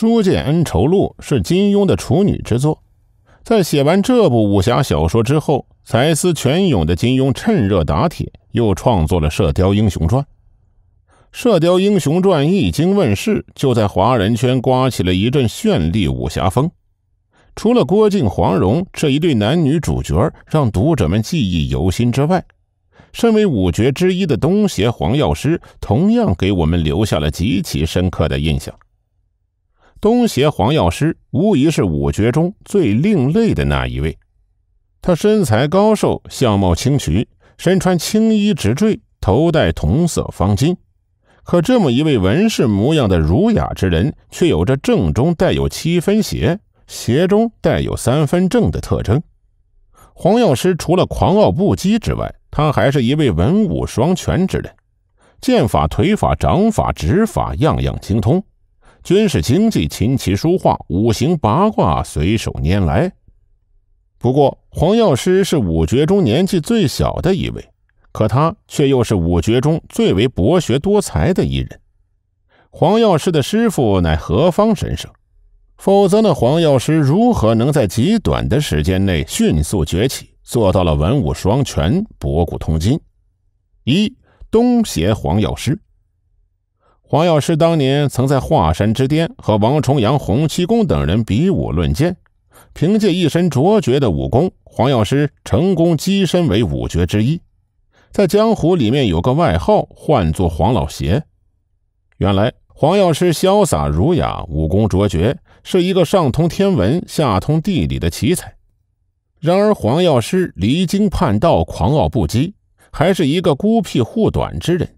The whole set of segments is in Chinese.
《书剑恩仇录》是金庸的处女之作。在写完这部武侠小说之后，才思泉涌的金庸趁热打铁，又创作了《射雕英雄传》。《射雕英雄传》一经问世，就在华人圈刮起了一阵绚丽武侠风。除了郭靖、黄蓉这一对男女主角让读者们记忆犹新之外，身为五绝之一的东邪黄药师，同样给我们留下了极其深刻的印象。东邪黄药师无疑是五绝中最另类的那一位。他身材高瘦，相貌清奇，身穿青衣直坠，头戴铜色方巾。可这么一位文士模样的儒雅之人，却有着正中带有七分邪，邪中带有三分正的特征。黄药师除了狂傲不羁之外，他还是一位文武双全之人，剑法、腿法、掌法、指法，样样精通。军事经济、琴棋书画、五行八卦，随手拈来。不过，黄药师是五绝中年纪最小的一位，可他却又是五绝中最为博学多才的一人。黄药师的师傅乃何方神圣？否则，那黄药师如何能在极短的时间内迅速崛起，做到了文武双全、博古通今？一东邪黄药师。黄药师当年曾在华山之巅和王重阳、洪七公等人比武论剑，凭借一身卓绝的武功，黄药师成功跻身为五绝之一，在江湖里面有个外号，唤作黄老邪。原来，黄药师潇洒儒雅，武功卓绝，是一个上通天文、下通地理的奇才。然而，黄药师离经叛道，狂傲不羁，还是一个孤僻护短之人。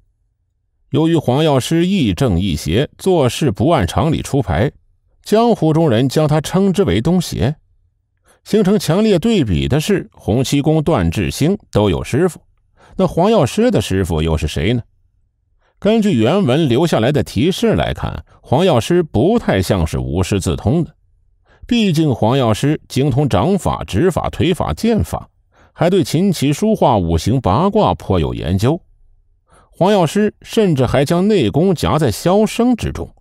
由于黄药师亦正亦邪，做事不按常理出牌，江湖中人将他称之为“东邪”。形成强烈对比的是，洪七公、段智兴都有师傅。那黄药师的师傅又是谁呢？根据原文留下来的提示来看，黄药师不太像是无师自通的。毕竟，黄药师精通掌法、指法、腿法、剑法，还对琴棋书画、五行八卦颇有研究。黄药师甚至还将内功夹在箫声之中，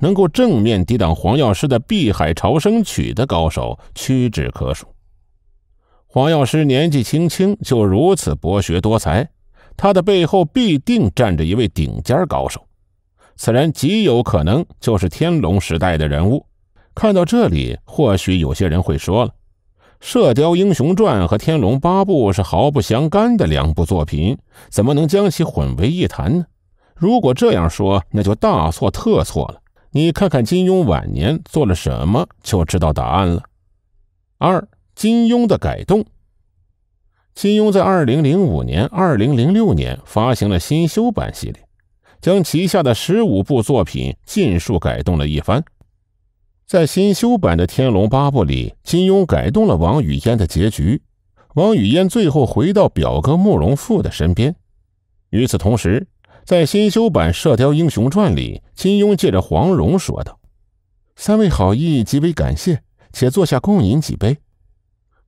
能够正面抵挡黄药师的碧海潮生曲的高手屈指可数。黄药师年纪轻轻就如此博学多才，他的背后必定站着一位顶尖高手，此人极有可能就是天龙时代的人物。看到这里，或许有些人会说了。《射雕英雄传》和《天龙八部》是毫不相干的两部作品，怎么能将其混为一谈呢？如果这样说，那就大错特错了。你看看金庸晚年做了什么，就知道答案了。二、金庸的改动。金庸在2005年、2006年发行了新修版系列，将旗下的十五部作品尽数改动了一番。在新修版的《天龙八部》里，金庸改动了王语嫣的结局，王语嫣最后回到表哥慕容复的身边。与此同时，在新修版《射雕英雄传》里，金庸借着黄蓉说道：“三位好意，极为感谢，且坐下共饮几杯。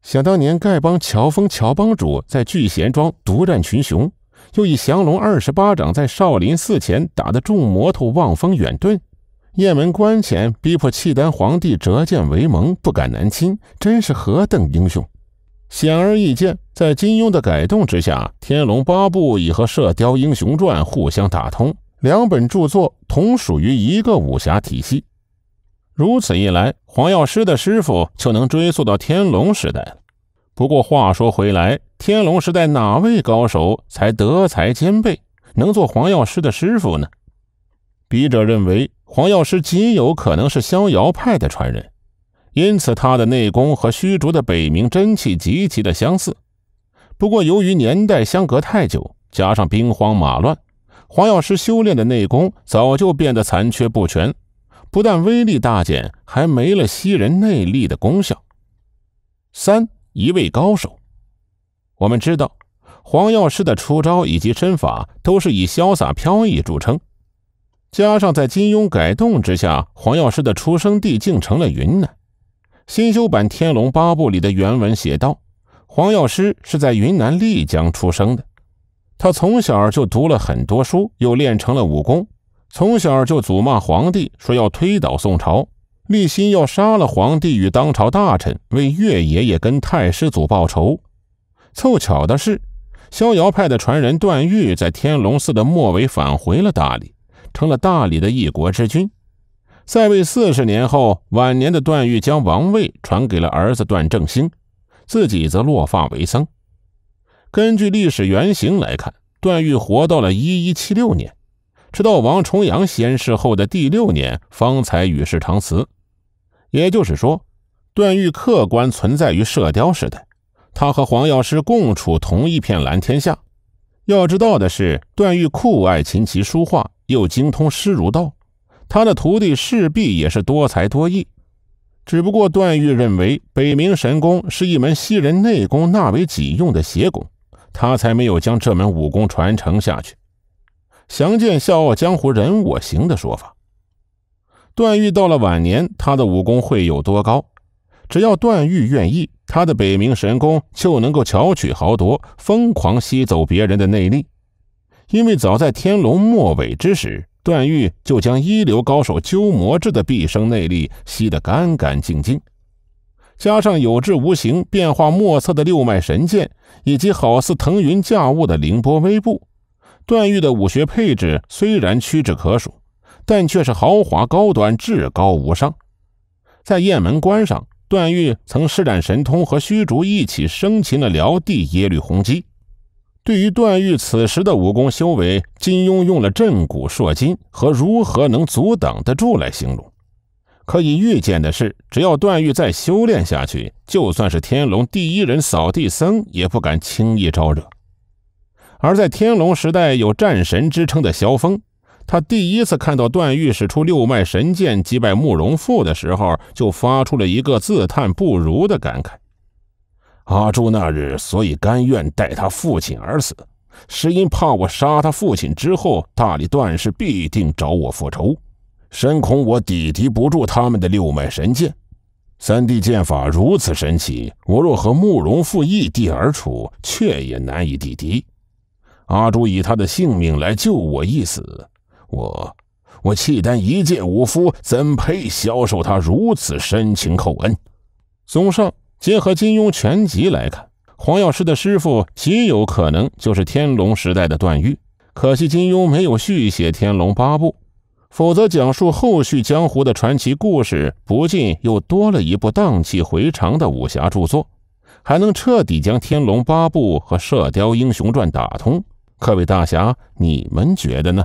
想当年，丐帮乔峰乔帮主在聚贤庄独占群雄，又以降龙二十八掌在少林寺前打得众魔头望风远遁。”雁门关前逼迫契丹皇帝折剑为盟，不敢南侵，真是何等英雄！显而易见，在金庸的改动之下，《天龙八部》已和《射雕英雄传》互相打通，两本著作同属于一个武侠体系。如此一来，黄药师的师傅就能追溯到天龙时代了。不过话说回来，天龙时代哪位高手才德才兼备，能做黄药师的师傅呢？笔者认为，黄药师极有可能是逍遥派的传人，因此他的内功和虚竹的北冥真气极其的相似。不过，由于年代相隔太久，加上兵荒马乱，黄药师修炼的内功早就变得残缺不全，不但威力大减，还没了吸人内力的功效。三，一位高手。我们知道，黄药师的出招以及身法都是以潇洒飘逸著称。加上在金庸改动之下，黄药师的出生地竟成了云南。新修版《天龙八部》里的原文写道：“黄药师是在云南丽江出生的。他从小就读了很多书，又练成了武功。从小就诅骂皇帝，说要推倒宋朝，立心要杀了皇帝与当朝大臣，为岳爷爷跟太师祖报仇。”凑巧的是，逍遥派的传人段誉在《天龙寺》的末尾返回了大理。成了大理的一国之君，在位四十年后，晚年的段誉将王位传给了儿子段正兴，自己则落发为僧。根据历史原型来看，段誉活到了一一七六年，直到王重阳仙逝后的第六年，方才与世长辞。也就是说，段誉客观存在于射雕时代，他和黄药师共处同一片蓝天下。要知道的是，段誉酷爱琴棋书画。又精通诗儒道，他的徒弟势必也是多才多艺。只不过段誉认为北冥神功是一门吸人内功纳为己用的邪功，他才没有将这门武功传承下去。详见《笑傲江湖》人我行的说法。段誉到了晚年，他的武功会有多高？只要段誉愿意，他的北冥神功就能够巧取豪夺，疯狂吸走别人的内力。因为早在天龙末尾之时，段誉就将一流高手鸠摩智的毕生内力吸得干干净净，加上有志无形、变化莫测的六脉神剑，以及好似腾云驾雾的凌波微步，段誉的武学配置虽然屈指可数，但却是豪华高端、至高无上。在雁门关上，段誉曾施展神通和虚竹一起生擒了辽帝耶律洪基。对于段誉此时的武功修为，金庸用了“震古烁今”和“如何能阻挡得住”来形容。可以预见的是，只要段誉再修炼下去，就算是天龙第一人扫地僧也不敢轻易招惹。而在天龙时代，有战神之称的萧峰，他第一次看到段誉使出六脉神剑击败慕容复的时候，就发出了一个自叹不如的感慨。阿朱那日，所以甘愿代他父亲而死，是因怕我杀他父亲之后，大理段氏必定找我复仇，深恐我抵敌不住他们的六脉神剑。三弟剑法如此神奇，我若和慕容复异地而处，却也难以抵敌。阿朱以他的性命来救我一死，我我契丹一介武夫，怎配消受他如此深情厚恩？综上。结合金庸全集来看，黄药师的师傅极有可能就是天龙时代的段誉。可惜金庸没有续写《天龙八部》，否则讲述后续江湖的传奇故事，不仅又多了一部荡气回肠的武侠著作，还能彻底将《天龙八部》和《射雕英雄传》打通。各位大侠，你们觉得呢？